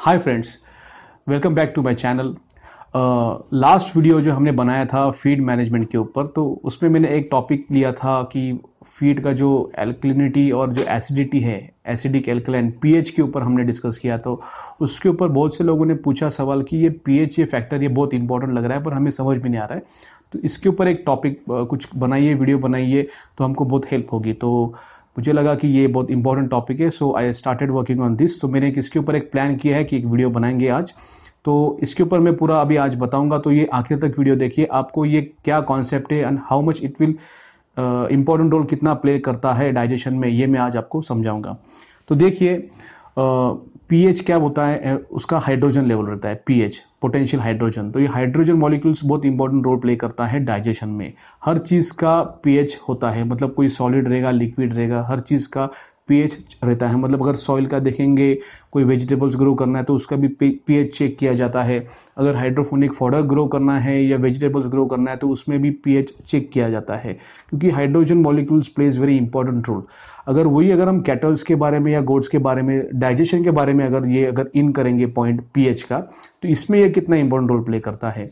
hi friends welcome back to my channel last video जो हमने बनाया था फीड मैनेजमेंट के ऊपर तो उसमें मैंने एक टॉपिक लिया था कि फीड का जो एल्कलिनिटी और जो एसिडिटी है एसिडिक एल्कलाइन पीएच के ऊपर हमने डिस्कस किया तो उसके ऊपर बहुत से लोगों ने पूछा सवाल कि ये पीएच ये फैक्टर ये बहुत इंपॉर्टेंट लग रहा है पर हमें समझ में नहीं आ रहा है तो इसके ऊपर एक टॉपिक कुछ बनाइए वीडियो बनाइए तो हमको बहुत हेल्प होगी तो मुझे लगा कि ये बहुत इंपॉर्टेंट टॉपिक है so I started working on this तो मैंने इसके ऊपर एक प्लान किया है कि एक वीडियो बनाएंगे आज तो इसके ऊपर मैं पूरा अभी आज बताऊंगा तो ये आखिर तक वीडियो देखिए आपको ये क्या कॉन्सेप्ट है and how much it will important role कितना प्ले करता है डाइजेशन में ये मैं आज आपको समझाऊंगा तो देखिए पीएच क्या होता है उसका हाइड्रोजन लेवल रहता है पीएच पोटेंशियल हाइड्रोजन तो ये हाइड्रोजन मॉलिक्यूल्स बहुत इंपॉर्टेंट रोल प्ले करता है डाइजेशन में हर चीज़ का पीएच होता है मतलब कोई सॉलिड रहेगा लिक्विड रहेगा हर चीज़ का पीएच रहता है मतलब अगर सॉइल का देखेंगे कोई वेजिटेबल्स ग्रो करना है तो उसका भी पीएच चेक किया जाता है अगर हाइड्रोफोनिक फॉडर ग्रो करना है या वेजिटेबल्स ग्रो करना है तो उसमें भी पीएच चेक किया जाता है क्योंकि hydrogen molecules plays very important role अगर वही अगर हम कैटल्स के बारे में या गोड्स के बारे में डाइजेशन के बारे में अगर ये अगर इन करेंगे पॉइंट पी का तो इसमें यह कितना इंपॉर्टेंट रोल प्ले करता है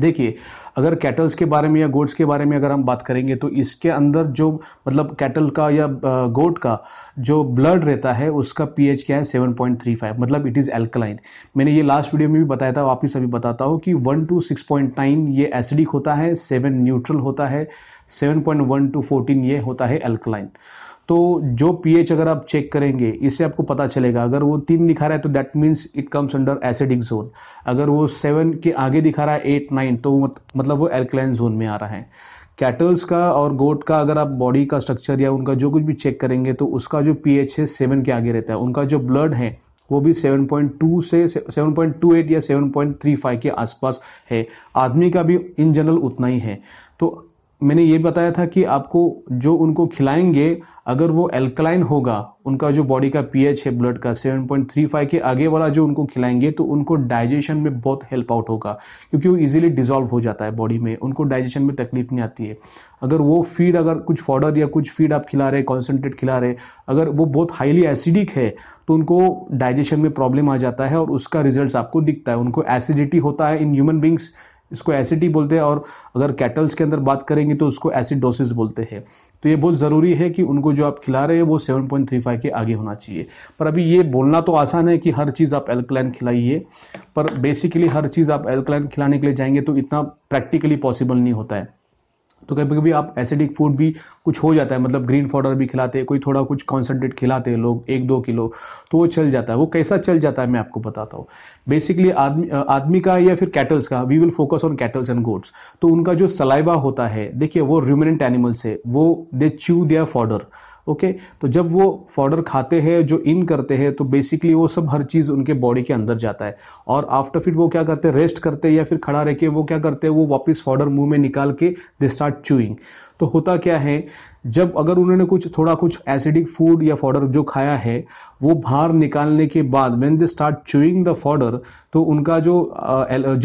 देखिए अगर कैटल्स के बारे में या गोट्स के बारे में अगर हम बात करेंगे तो इसके अंदर जो मतलब कैटल का या गोट का जो ब्लड रहता है उसका पीएच क्या है 7.35 मतलब इट इज़ एल्कलाइन मैंने ये लास्ट वीडियो में भी बताया था वापस अभी बताता हूँ कि 1 टू 6.9 ये एसिडिक होता है 7 न्यूट्रल होता है 7.1 टू 14 ये होता है एल्कलाइन तो जो पीएच अगर आप चेक करेंगे इससे आपको पता चलेगा अगर वो तीन दिखा रहा है तो that means it comes under acidic zone अगर वो सेवन के आगे दिखा रहा है एट नाइन तो मतलब वो एल्कलाइन जोन में आ रहा है कैटल्स का और गोट का अगर आप बॉडी का स्ट्रक्चर या उनका जो कुछ भी चेक करेंगे तो उसका जो पी है सेवन के आगे रहता है उनका जो ब्लड है वो भी 7.2 से 7.28 या 7.35 के आसपास है आदमी का भी इन जनरल उतना ही है तो मैंने ये बताया था कि आपको जो उनको खिलाएंगे अगर वो एल्कलाइन होगा उनका जो बॉडी का पीएच है ब्लड का 7.35 के आगे वाला जो उनको खिलाएंगे तो उनको डाइजेशन में बहुत हेल्प आउट होगा क्योंकि वो इजीली डिजॉल्व हो जाता है बॉडी में उनको डाइजेशन में तकलीफ नहीं आती है अगर वो फीड अगर कुछ फॉडर या कुछ फीड आप खिला रहे कॉन्सेंट्रेट खिला रहे अगर वो बहुत हाईली एसिडिक है तो उनको डाइजेशन में प्रॉब्लम आ जाता है और उसका रिजल्ट आपको दिखता है उनको एसिडिटी होता है इन ह्यूमन बींग्स इसको एसिडी बोलते हैं और अगर कैटल्स के अंदर बात करेंगे तो उसको एसिडोसिस बोलते हैं तो ये बहुत ज़रूरी है कि उनको जो आप खिला रहे हैं वो 7.35 के आगे होना चाहिए पर अभी ये बोलना तो आसान है कि हर चीज़ आप एल्कलाइन खिलाइए पर बेसिकली हर चीज़ आप एल्कलाइन खिलाने के लिए जाएंगे तो इतना प्रैक्टिकली पॉसिबल नहीं होता है तो कभी कभी आप एसिडिक फूड भी कुछ हो जाता है मतलब ग्रीन फाउडर भी खिलाते हैं कोई थोड़ा कुछ कॉन्सेंट्रेट खिलाते हैं लोग एक दो किलो तो वो चल जाता है वो कैसा चल जाता है मैं आपको बताता हूँ बेसिकली आदमी आदमी का या फिर कैटल्स का we will focus on cattles and goats तो उनका जो सलाइवा होता है देखिए वो रूमिनेंट एनिमल्स है वो दे चू देयर फॉर्डर ओके तो जब वो फॉर्डर खाते हैं जो इन करते हैं तो बेसिकली वो सब हर चीज़ उनके बॉडी के अंदर जाता है और आफ्टर फिट वो क्या करते हैं रेस्ट करते हैं या फिर खड़ा रह के वो क्या करते हैं वो वापस फॉर्डर मुंह में निकाल के दे स्टार्ट चूइंग तो होता क्या है जब अगर उन्होंने कुछ थोड़ा कुछ एसिडिक फूड या फॉर्डर जो खाया है वो बाहर निकालने के बाद when they start chewing the fodder तो उनका जो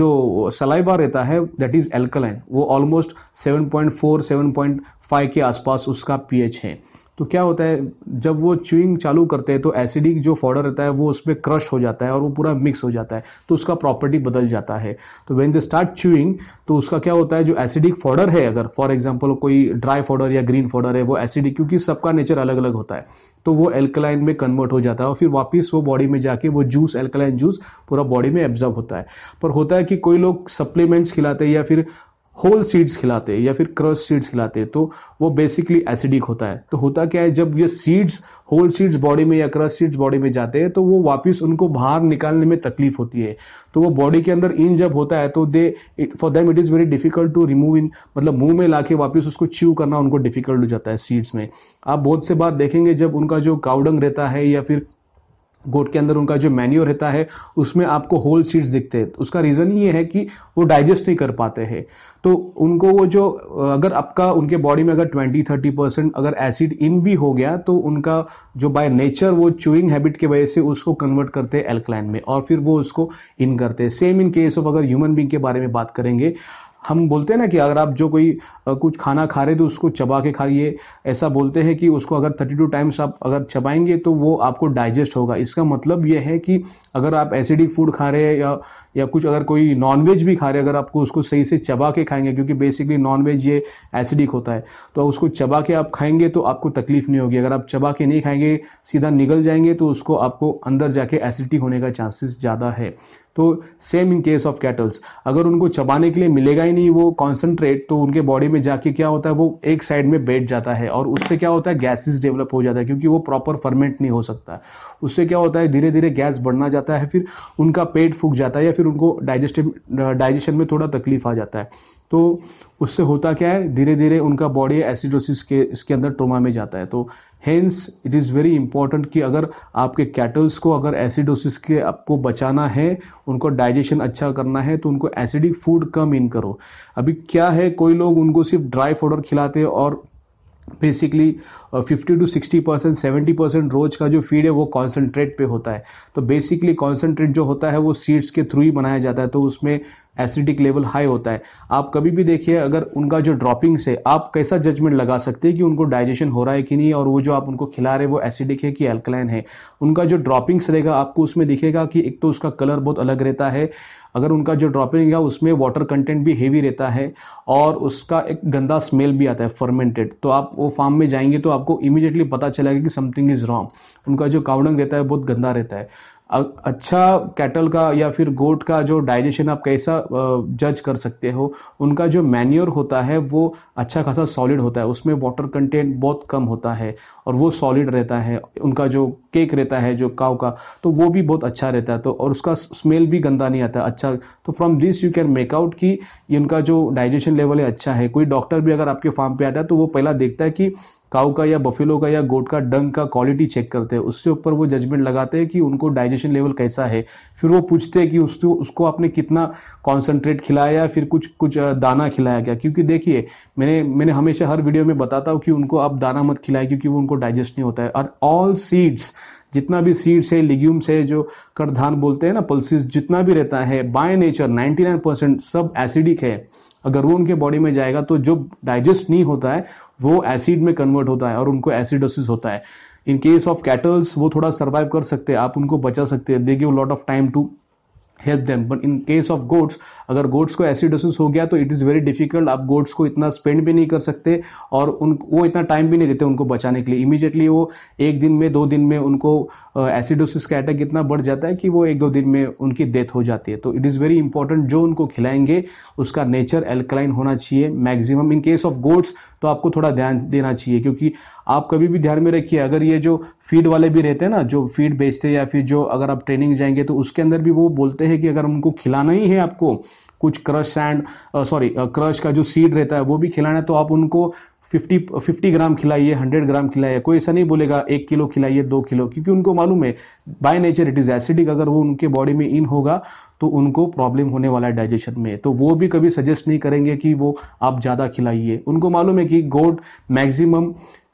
जो सलाइबा रहता है दैट इज़ एल्कलाइन वो ऑलमोस्ट 7.4 7.5 के आसपास उसका पीएच है तो क्या होता है जब वो च्यूइंग चालू करते हैं तो एसिडिक जो फॉर्डर रहता है वो उसमें क्रश हो जाता है और वो पूरा मिक्स हो जाता है तो उसका प्रॉपर्टी बदल जाता है तो वेन दे स्टार्ट च्यूइंग तो उसका क्या होता है जो एसिडिक फॉर्डर है अगर फॉर एग्जाम्पल कोई ड्राई फॉर्डर या ग्रीन फॉर्डर है वो एसिडिक क्योंकि सबका नेचर अलग अलग होता है तो वो एल्कलाइन में कन्वर्ट हो जाता है और फिर वापस वो बॉडी में जाके वो जूस एल्कलाइन जूस पूरा बॉडी में एब्जॉर्ब होता है पर होता है कि कोई लोग सप्लीमेंट्स खिलाते हैं या फिर होल सीड्स खिलाते हैं या फिर क्रश सीड्स खिलाते हैं तो वो बेसिकली एसिडिक होता है तो होता क्या है जब ये सीड्स होल सीड्स बॉडी में या क्रश सीड्स बॉडी में जाते हैं तो वो वापस उनको बाहर निकालने में तकलीफ होती है तो वो बॉडी के अंदर इन जब होता है तो they for them it is very difficult to remove in मतलब मुंह में ला के वापस उसको च्यू करना उनको डिफिकल्ट हो जाता है सीड्स में आप बहुत से बात देखेंगे जब उनका जो काउडंग रहता है या फिर गोट के अंदर उनका जो मैन्यू रहता है उसमें आपको होल सीड्स दिखते हैं तो उसका रीज़न ये है कि वो डाइजेस्ट नहीं कर पाते हैं तो उनको वो जो अगर आपका उनके बॉडी में अगर 20 30 परसेंट अगर एसिड इन भी हो गया तो उनका जो बाय नेचर वो चूइंग हैबिट के वजह से उसको कन्वर्ट करते हैं एल्कलाइन में और फिर वो उसको इन करते हैं सेम इन केस ऑफ अगर ह्यूमन बींग के बारे में बात करेंगे हम बोलते हैं ना कि अगर आप जो कोई कुछ खाना खा रहे तो उसको चबा के खाइए ऐसा बोलते हैं कि उसको अगर थर्टी टू टाइम्स आप अगर चबाएंगे तो वो आपको डाइजेस्ट होगा इसका मतलब ये है कि अगर आप एसिडिक फूड खा रहे हैं या या कुछ अगर कोई नॉनवेज भी खा रहे अगर आपको उसको सही से चबा के खाएंगे क्योंकि बेसिकली नॉनवेज ये एसिडिक होता है तो उसको चबा के आप खाएंगे तो आपको तकलीफ नहीं होगी अगर आप चबा के नहीं खाएंगे सीधा निकल जाएंगे तो उसको आपको अंदर जाके एसिडिटी होने का चांसेस ज़्यादा है तो same in case of cattles अगर उनको चबाने के लिए मिलेगा ही नहीं वो कॉन्सेंट्रेट तो उनके बॉडी में जाके क्या होता है वो एक साइड में बैठ जाता है और उससे क्या होता है गैसेस डेवलप हो जाता है क्योंकि वो प्रॉपर फर्मेंट नहीं हो सकता उससे क्या होता है धीरे धीरे गैस बढ़ना जाता है फिर उनका पेट फूक जाता है या फिर उनको डाइजेस्टिव डाइजेशन में थोड़ा तकलीफ आ जाता है तो उससे होता क्या है धीरे धीरे उनका बॉडी एसिडोसिस के इसके अंदर ट्रोमा में जाता है तो hence it is very important कि अगर आपके कैटल्स को अगर एसिडोसिस के आपको बचाना है उनको डाइजेशन अच्छा करना है तो उनको एसिडिक फूड कम इन करो अभी क्या है कोई लोग उनको सिर्फ ड्राई फोडर खिलाते और basically fifty to sixty percent seventy percent रोज का जो फीड है वो कॉन्सेंट्रेट पे होता है तो बेसिकली कॉन्सेंट्रेट जो होता है वो सीड्स के थ्रू ही बनाया जाता है तो उसमें एसिडिक लेवल हाई होता है आप कभी भी देखिए अगर उनका जो ड्रॉपिंग्स है आप कैसा जजमेंट लगा सकते हैं कि उनको डाइजेशन हो रहा है कि नहीं और वो जो आप उनको खिला रहे वो एसिडिक है कि एल्कलाइन है उनका जो ड्रॉपिंग्स रहेगा आपको उसमें दिखेगा कि एक तो उसका कलर बहुत अलग रहता है अगर उनका जो ड्रॉपिंग है उसमें वाटर कंटेंट भी हेवी रहता है और उसका एक गंदा स्मेल भी आता है फर्मेंटेड तो आप वो फार्म में जाएंगे तो आपको इमीडिएटली पता चलेगा कि समथिंग इज़ रॉन्ग उनका जो कावडंग रहता है बहुत गंदा रहता है अच्छा कैटल का या फिर गोट का जो डाइजेशन आप कैसा जज कर सकते हो उनका जो मैन्योर होता है वो अच्छा खासा सॉलिड होता है उसमें वाटर कंटेंट बहुत कम होता है और वो सॉलिड रहता है उनका जो केक रहता है जो काव का तो वो भी बहुत अच्छा रहता है तो और उसका स्मेल भी गंदा नहीं आता अच्छा तो from this you can make out कि इनका जो डाइजेशन लेवल है अच्छा है कोई डॉक्टर भी अगर आपके फार्म पर आता है तो वो पहला देखता है कि काउ का या बफेलो का या गोट का डंग का क्वालिटी चेक करते हैं उससे ऊपर वो जजमेंट लगाते हैं कि उनको डाइजेशन लेवल कैसा है फिर वो पूछते हैं कि उसको तो, उसको आपने कितना कॉन्सनट्रेट खिलाया या फिर कुछ कुछ दाना खिलाया क्या क्योंकि देखिए मैंने मैंने हमेशा हर वीडियो में बताता हूँ कि उनको आप दाना मत खिलाए क्योंकि वो उनको डाइजेस्ट नहीं होता है और ऑल सीड्स जितना भी सीड्स है लिग्यूम्स है जो कर धान बोलते हैं ना पल्सिस जितना भी रहता है बाय नेचर 99 परसेंट सब एसिडिक है अगर वो उनके बॉडी में जाएगा तो जो डाइजेस्ट नहीं होता है वो एसिड में कन्वर्ट होता है और उनको एसिडोसिस होता है इन केस ऑफ कैटल्स वो थोड़ा सर्वाइव कर सकते हैं आप उनको बचा सकते हैं they give lot of time to help them but in case of goats अगर गोड्स को एसिडोसिस हो गया तो इट इज़ वेरी डिफिकल्ट आप गोड्स को इतना स्पेंड भी नहीं कर सकते और उन वो इतना टाइम भी नहीं देते उनको बचाने के लिए इमीजिएटली वो एक दिन में दो दिन में उनको एसिडोसिस का अटैक इतना बढ़ जाता है कि वो एक दो दिन में उनकी डेथ हो जाती है तो इट इज़ वेरी इंपॉर्टेंट जो उनको खिलाएंगे उसका नेचर एल्कलाइन होना चाहिए maximum in case of goats तो आपको थोड़ा ध्यान देना चाहिए क्योंकि आप कभी भी ध्यान में रखिए अगर ये जो फीड वाले भी रहते हैं ना जो फीड बेचते हैं या फिर जो अगर आप ट्रेनिंग जाएंगे तो उसके अंदर भी वो बोलते हैं कि अगर उनको खिलाना ही है आपको कुछ क्रश सैंड सॉरी क्रश का जो सीड रहता है वो भी खिलाना है तो आप उनको 50 50 ग्राम खिलाइए 100 ग्राम खिलाइए कोई ऐसा नहीं बोलेगा एक किलो खिलाइए दो किलो क्योंकि उनको मालूम है by nature it is acidic अगर वो उनके बॉडी में इन होगा तो उनको प्रॉब्लम होने वाला है डाइजेशन में तो वो भी कभी सजेस्ट नहीं करेंगे कि वो आप ज़्यादा खिलाइए उनको मालूम है कि goat maximum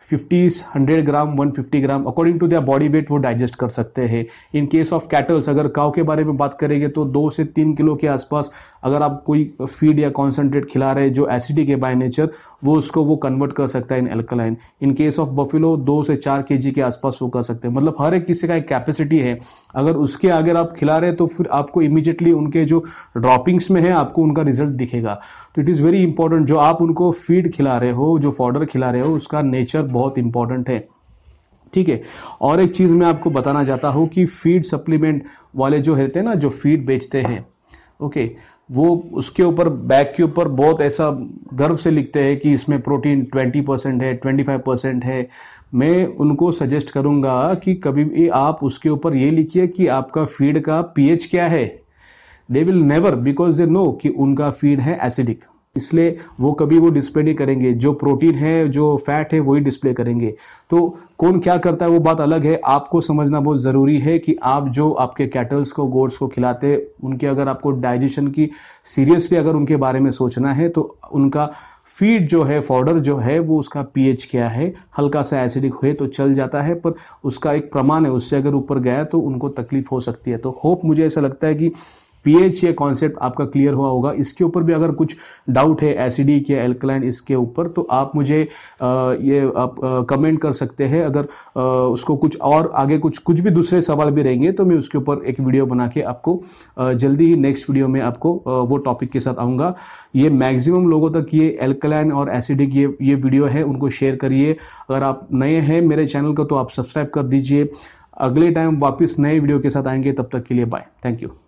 fifty hundred gram one fifty gram according to their body weight वो डाइजेस्ट कर सकते हैं इन केस ऑफ कैटल्स अगर काव के बारे में बात करेंगे तो दो से तीन किलो के आसपास अगर आप कोई फीड या कॉन्सेंट्रेट खिला रहे जो एसिडिक है बाय नेचर वो उसको वो कन्वर्ट कर सकता है in alkaline in case of buffalo दो से चार के के आसपास वो कर सकते हैं मतलब हर एक किसी का एक कैपेसिटी है अगर उसके अगर आप खिला रहे हैं तो फिर आपको इमिजिएटली उनके जो ड्रॉपिंग्स में है आपको उनका रिजल्ट दिखेगा तो इट इज़ वेरी इंपॉर्टेंट जो आप उनको फीड खिला रहे हो जो फॉर्डर खिला रहे हो उसका नेचर बहुत इंपॉर्टेंट है ठीक है और एक चीज़ मैं आपको बताना चाहता हूँ कि फीड सप्लीमेंट वाले जो रहते हैं ना जो फीड बेचते हैं ओके okay, वो उसके ऊपर बैक के ऊपर बहुत ऐसा गर्व से लिखते हैं कि इसमें प्रोटीन 20 परसेंट है 25 परसेंट है मैं उनको सजेस्ट करूंगा कि कभी भी आप उसके ऊपर ये लिखिए कि आपका फीड का पीएच क्या है they will never because they know कि उनका फीड है एसिडिक इसलिए वो कभी वो डिस्प्ले नहीं करेंगे जो प्रोटीन है जो फैट है वही डिस्प्ले करेंगे तो कौन क्या करता है वो बात अलग है आपको समझना बहुत ज़रूरी है कि आप जो आपके कैटल्स को गोड्स को खिलाते हैं उनके अगर आपको डाइजेशन की सीरियसली अगर उनके बारे में सोचना है तो उनका फीड जो है फॉर्डर जो है वो उसका पीएच क्या है हल्का सा एसिडिक हुए तो चल जाता है पर उसका एक प्रमाण है उससे अगर ऊपर गया तो उनको तकलीफ हो सकती है तो होप मुझे ऐसा लगता है कि पीएच ये कॉन्सेप्ट आपका क्लियर हुआ होगा इसके ऊपर भी अगर कुछ डाउट है एसिडिक या एल्कलाइन इसके ऊपर तो आप मुझे ये आप कमेंट कर सकते हैं अगर उसको कुछ और आगे कुछ कुछ भी दूसरे सवाल भी रहेंगे तो मैं उसके ऊपर एक वीडियो बना के आपको जल्दी ही नेक्स्ट वीडियो में आपको वो टॉपिक के साथ आऊँगा ये मैक्सिमम लोगों तक ये एल्कलाइन और एसिडिक ये ये वीडियो है उनको शेयर करिए अगर आप नए हैं मेरे चैनल को तो आप सब्सक्राइब कर दीजिए अगले टाइम वापस नए वीडियो के साथ आएंगे तब तक के लिए बाय थैंक यू